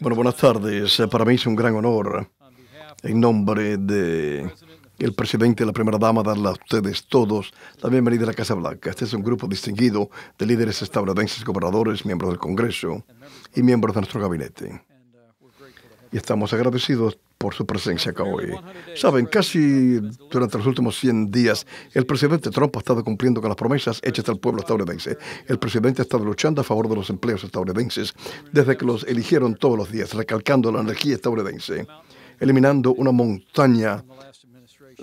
Bueno, buenas tardes. Eh, para mí es un gran honor, en nombre de el presidente y la primera dama, darle a ustedes todos la bienvenida a la Casa Blanca. Este es un grupo distinguido de líderes estadounidenses, gobernadores, miembros del Congreso y miembros de nuestro gabinete. Y estamos agradecidos por su presencia acá hoy. Saben, casi durante los últimos 100 días, el presidente Trump ha estado cumpliendo con las promesas hechas al pueblo estadounidense. El presidente ha estado luchando a favor de los empleos estadounidenses desde que los eligieron todos los días, recalcando la energía estadounidense, eliminando una montaña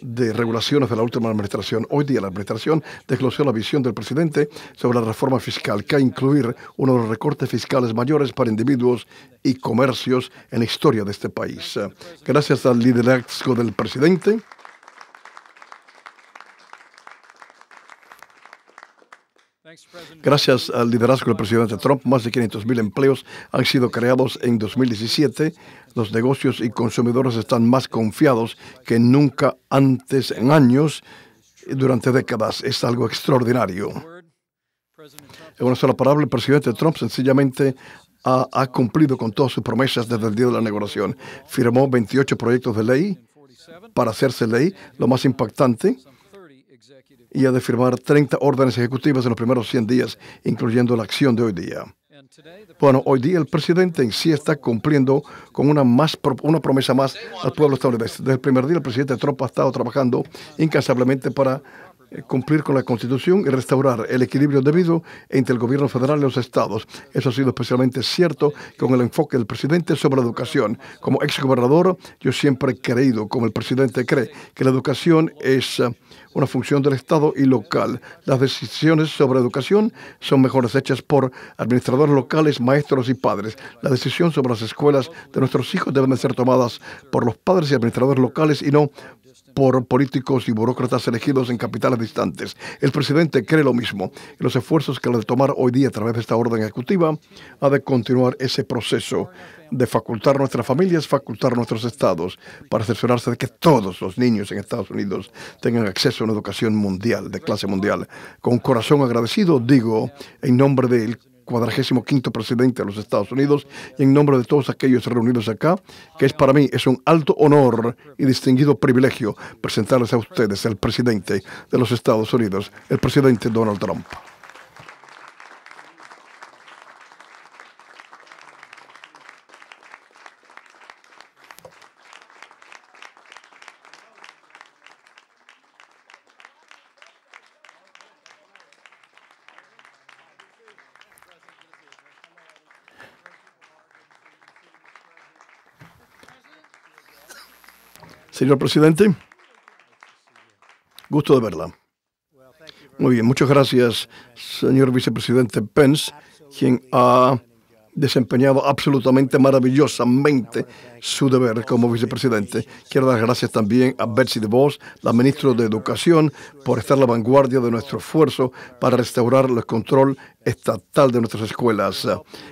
de regulaciones de la última administración. Hoy día la administración desglosó la visión del presidente sobre la reforma fiscal, que incluir uno de los recortes fiscales mayores para individuos y comercios en la historia de este país. Gracias al liderazgo del presidente. Gracias al liderazgo del presidente Trump, más de 500.000 empleos han sido creados en 2017. Los negocios y consumidores están más confiados que nunca antes en años durante décadas. Es algo extraordinario. En una sola palabra, el presidente Trump sencillamente ha, ha cumplido con todas sus promesas desde el día de la negociación. Firmó 28 proyectos de ley para hacerse ley. Lo más impactante y ha de firmar 30 órdenes ejecutivas en los primeros 100 días, incluyendo la acción de hoy día. Bueno, hoy día el presidente en sí está cumpliendo con una, más, una promesa más al pueblo estadounidense. Desde el primer día el presidente Trump ha estado trabajando incansablemente para cumplir con la Constitución y restaurar el equilibrio debido entre el gobierno federal y los estados. Eso ha sido especialmente cierto con el enfoque del presidente sobre la educación. Como exgobernador, yo siempre he creído, como el presidente cree, que la educación es eh, una función del estado y local. Las decisiones sobre educación son mejores hechas por administradores locales, maestros y padres. La decisión sobre las escuelas de nuestros hijos deben ser tomadas por los padres y administradores locales y no por políticos y burócratas elegidos en capitales distantes. El presidente cree lo mismo los esfuerzos que lo de tomar hoy día a través de esta orden ejecutiva ha de continuar ese proceso de facultar nuestras familias, facultar nuestros estados, para asegurarse de que todos los niños en Estados Unidos tengan acceso a una educación mundial, de clase mundial. Con corazón agradecido digo, en nombre del cuadragésimo quinto presidente de los Estados Unidos y en nombre de todos aquellos reunidos acá, que es para mí es un alto honor y distinguido privilegio presentarles a ustedes el presidente de los Estados Unidos, el presidente Donald Trump. Señor presidente, gusto de verla. Muy bien, muchas gracias, señor vicepresidente Pence, quien ha desempeñado absolutamente maravillosamente su deber como vicepresidente. Quiero dar gracias también a Betsy DeVos, la ministra de Educación, por estar a la vanguardia de nuestro esfuerzo para restaurar el control estatal de nuestras escuelas.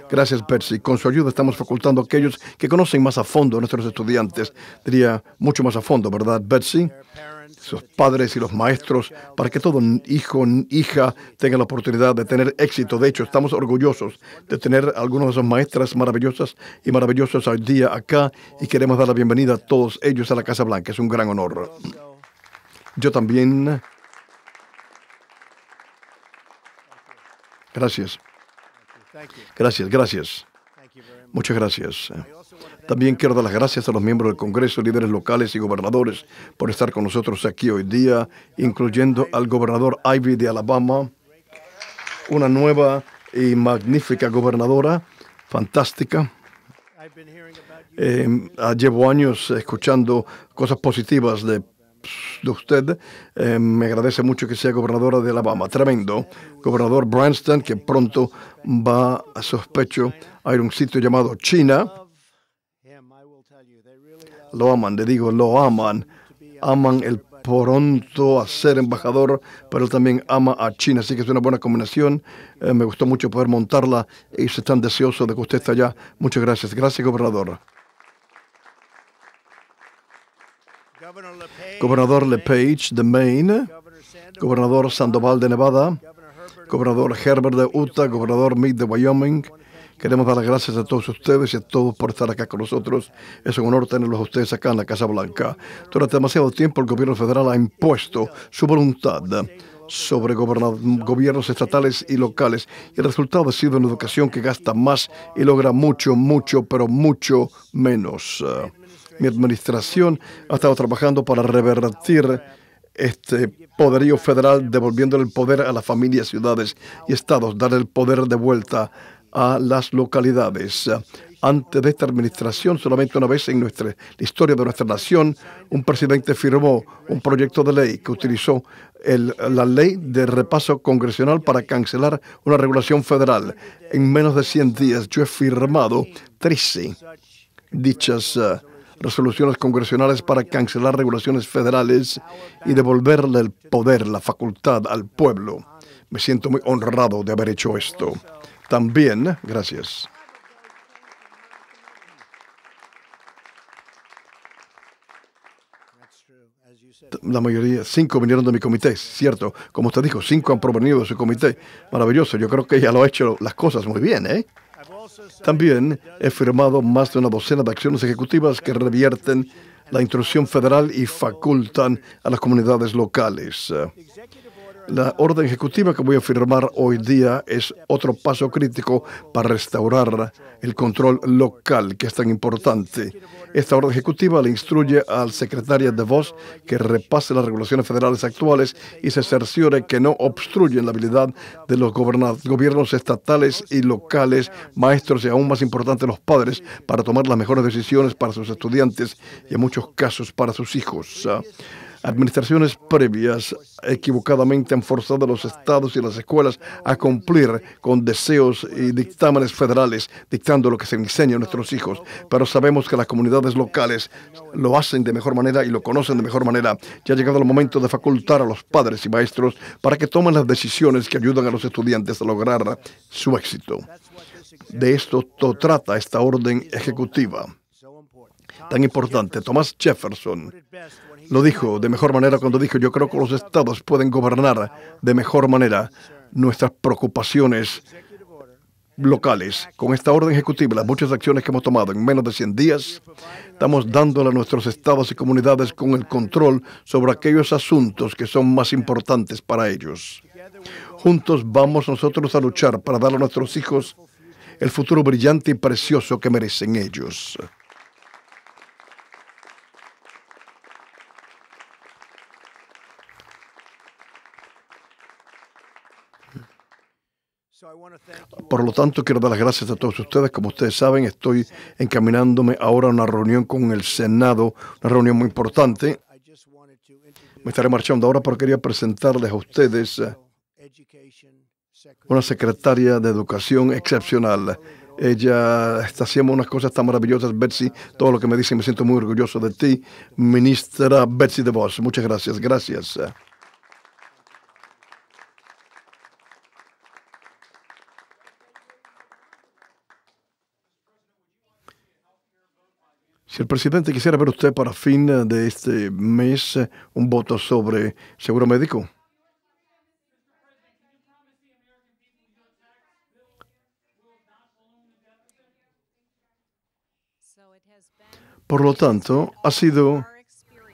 Gracias, Betsy. Con su ayuda estamos facultando a aquellos que conocen más a fondo a nuestros estudiantes. Diría mucho más a fondo, ¿verdad, Betsy? sus padres y los maestros, para que todo hijo, hija tenga la oportunidad de tener éxito. De hecho, estamos orgullosos de tener algunos de esas maestras maravillosas y maravillosos al día acá y queremos dar la bienvenida a todos ellos a la Casa Blanca. Es un gran honor. Yo también. Gracias. Gracias, gracias. Muchas gracias. También quiero dar las gracias a los miembros del Congreso, líderes locales y gobernadores por estar con nosotros aquí hoy día, incluyendo al gobernador Ivy de Alabama, una nueva y magnífica gobernadora, fantástica. Eh, ah, llevo años escuchando cosas positivas de, usted. Eh, me agradece mucho que sea gobernadora de Alabama. Tremendo. Gobernador Branston, que pronto va a sospecho a ir a un sitio llamado China lo aman, le digo, lo aman. Aman el pronto a ser embajador, pero también ama a China, así que es una buena combinación. Eh, me gustó mucho poder montarla y se tan deseoso de que usted esté allá. Muchas gracias. Gracias, gobernador. Gobernador LePage de Maine, gobernador Sandoval de Nevada, gobernador Herbert de Utah, gobernador Meade de Wyoming, Queremos dar las gracias a todos ustedes y a todos por estar acá con nosotros. Es un honor tenerlos a ustedes acá en la Casa Blanca. Durante demasiado tiempo el gobierno federal ha impuesto su voluntad sobre gobiernos estatales y locales. Y el resultado ha sido una educación que gasta más y logra mucho, mucho, pero mucho menos. Mi administración ha estado trabajando para revertir este poderío federal, devolviendo el poder a las familias, ciudades y estados, dar el poder de vuelta a las localidades. Antes de esta administración, solamente una vez en nuestra la historia de nuestra nación, un presidente firmó un proyecto de ley que utilizó la ley de repaso congresional para cancelar una regulación federal. En menos de 100 días yo he firmado 13 dichas eh, resoluciones congresionales para cancelar regulaciones federales y devolverle el poder, la facultad al pueblo. Me siento muy honrado de haber hecho esto también. Gracias. La mayoría, cinco vinieron de mi comité, cierto. Como usted dijo, cinco han provenido de su comité. Maravilloso. Yo creo que ya lo ha hecho las cosas muy bien, ¿eh? También he firmado más de una docena de acciones ejecutivas que revierten la intrusión federal y facultan a las comunidades locales. La orden ejecutiva que voy a firmar hoy día es otro paso crítico para restaurar el control local, que es tan importante. Esta orden ejecutiva le instruye al secretario de Voz que repase las regulaciones federales actuales y se cerciore que no obstruyen la habilidad de los gobiernos estatales y locales, maestros y aún más importante los padres, para tomar las mejores decisiones para sus estudiantes y en muchos casos para sus hijos. Administraciones previas equivocadamente han forzado a los estados y las escuelas a cumplir con deseos y dictámenes federales, dictando lo que se enseña a nuestros hijos. Pero sabemos que las comunidades locales lo hacen de mejor manera y lo conocen de mejor manera. Ya ha llegado el momento de facultar a los padres y maestros para que tomen las decisiones que ayudan a los estudiantes a lograr su éxito. De esto trata esta orden ejecutiva tan importante. Thomas Jefferson lo dijo de mejor manera cuando dijo, yo creo que los estados pueden gobernar de mejor manera nuestras preocupaciones locales. Con esta orden ejecutiva, las muchas acciones que hemos tomado en menos de 100 días, estamos dándole a nuestros estados y comunidades con el control sobre aquellos asuntos que son más importantes para ellos. Juntos vamos nosotros a luchar para dar a nuestros hijos el futuro brillante y precioso que merecen ellos. Por lo tanto, quiero dar las gracias a todos ustedes. Como ustedes saben, estoy encaminándome ahora a una reunión con el Senado, una reunión muy importante. Me estaré marchando ahora, porque quería presentarles a ustedes una secretaria de educación excepcional. Ella está haciendo unas cosas tan maravillosas, Betsy. Todo lo que me dice, me siento muy orgulloso de ti, ministra Betsy DeVos. Muchas gracias, gracias. Si el presidente quisiera ver usted para fin de este mes un voto sobre seguro médico. Por lo tanto, ha sido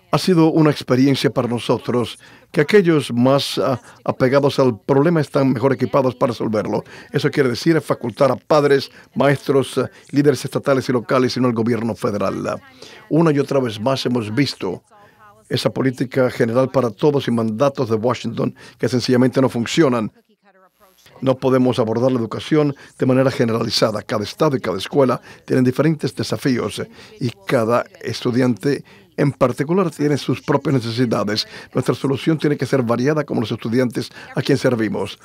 ha sido una experiencia para nosotros que aquellos más ah, apegados al problema están mejor equipados para resolverlo. Eso quiere decir facultar a padres, maestros, ah, líderes estatales y locales y no al gobierno federal. Una y otra vez más hemos visto esa política general para todos y mandatos de Washington que sencillamente no funcionan no podemos abordar la educación de manera generalizada. Cada estado y cada escuela tienen diferentes desafíos y cada estudiante en particular tiene sus propias necesidades. Nuestra solución tiene que ser variada como los estudiantes a quien servimos.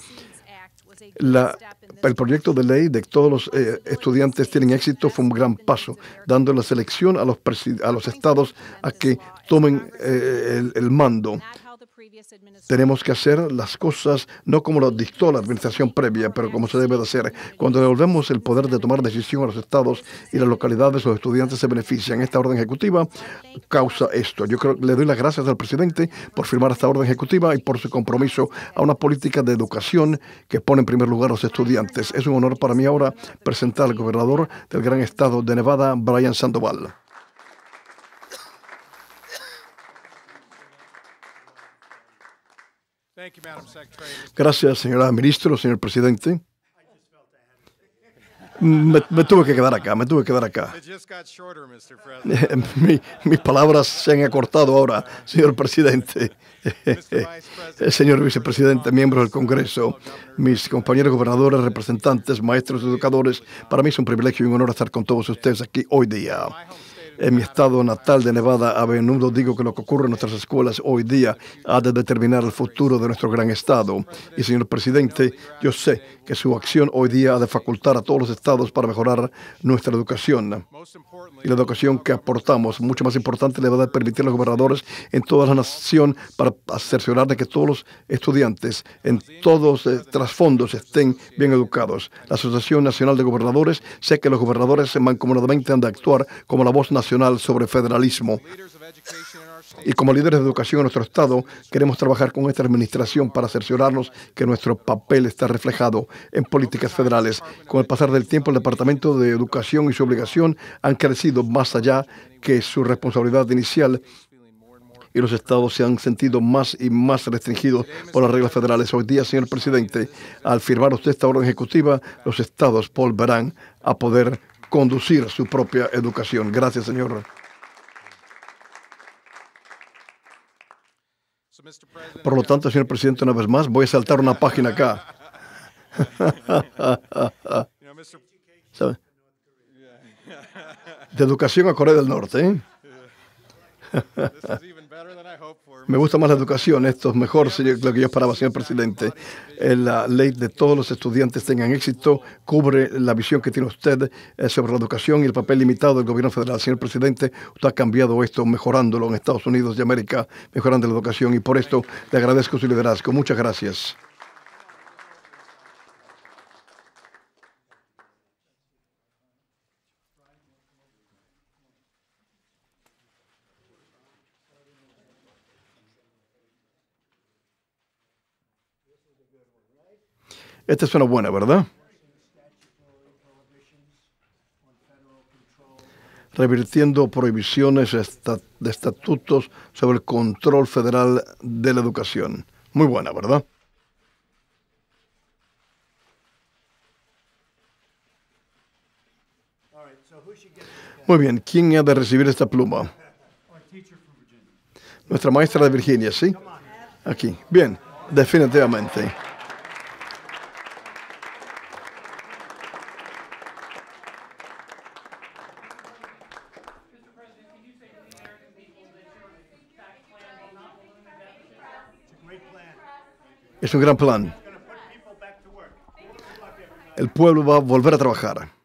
el proyecto de ley de que todos los eh, estudiantes tienen éxito fue un gran paso, dando la selección a los, a los estados a que tomen eh, el mando tenemos que hacer las cosas no como lo dictó la administración previa, pero como se debe de hacer. Cuando devolvemos el poder de tomar decisión a los estados y las localidades, los estudiantes se benefician. Esta orden ejecutiva causa esto. Yo le doy las gracias al presidente por firmar esta orden ejecutiva y por su compromiso a una política de educación que pone en primer lugar a los estudiantes. Es un honor para mí ahora presentar al gobernador del gran estado de Nevada, Brian Sandoval. Gracias, señora ministra, señor presidente. Me, tuve que quedar acá, me tuve que quedar acá. mis palabras se han acortado ahora, señor presidente, señor vicepresidente, miembros del Congreso, mis compañeros gobernadores, representantes, maestros, educadores. Para mí es un privilegio y un honor estar con todos ustedes aquí hoy día en mi estado natal de Nevada, a menudo digo que lo que ocurre en nuestras escuelas hoy día ha de determinar el futuro de nuestro gran estado. Y señor presidente, yo sé que su acción hoy día ha de facultar a todos los estados para mejorar nuestra educación. Y la educación que aportamos, mucho más importante, le va a permitir a los gobernadores en toda la nación para asegurar de que todos los estudiantes en todos los eh, trasfondos estén bien educados. La Asociación Nacional de Gobernadores sé que los gobernadores mancomunadamente han de actuar como la voz nacional sobre Federalismo. Y como líderes de educación en nuestro Estado, queremos trabajar con esta administración para cerciorarnos que nuestro papel está reflejado en políticas federales. Con el pasar del tiempo, el Departamento de Educación y su obligación han crecido más allá que su responsabilidad inicial y los estados se han sentido más y más restringidos por las reglas federales. Hoy día, señor presidente, al firmar usted esta orden ejecutiva, los estados volverán a poder conducir su propia educación. Gracias, Señor. Por lo tanto, señor presidente, una vez más, voy a saltar una página acá. De educación a Corea del Norte. ¿eh? Me gusta más la educación, esto es mejor, lo que yo esperaba, señor presidente. Eh, la ley de todos los estudiantes tengan éxito cubre la visión que tiene usted eh, sobre la educación y el papel limitado del gobierno federal. Señor presidente, usted ha cambiado esto, mejorándolo en Estados Unidos de América, mejorando la educación y por esto le agradezco su liderazgo. Muchas gracias. Esta es una buena, ¿verdad? revirtiendo prohibiciones de estatutos sobre el control federal de la educación. Muy buena, ¿verdad? Muy bien, ¿quién ha de recibir esta pluma? Nuestra maestra de Virginia, ¿sí? Aquí. Bien, definitivamente. Es un gran plan. El pueblo va a volver a trabajar.